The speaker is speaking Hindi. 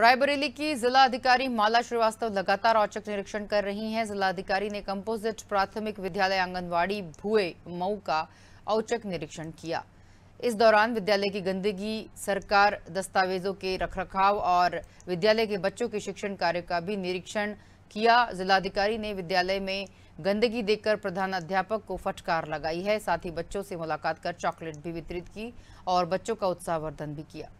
रायबरेली की जिला अधिकारी माला श्रीवास्तव लगातार औचक निरीक्षण कर रही हैं जिलाधिकारी ने कंपोजिट प्राथमिक विद्यालय आंगनवाड़ी भुए मऊ का औचक निरीक्षण किया इस दौरान विद्यालय की गंदगी सरकार दस्तावेजों के रखरखाव और विद्यालय के बच्चों के शिक्षण कार्य का भी निरीक्षण किया जिलाधिकारी ने विद्यालय में गंदगी देखकर प्रधान अध्यापक को फटकार लगाई है साथ ही बच्चों से मुलाकात कर चॉकलेट भी वितरित की और बच्चों का उत्साहवर्धन भी किया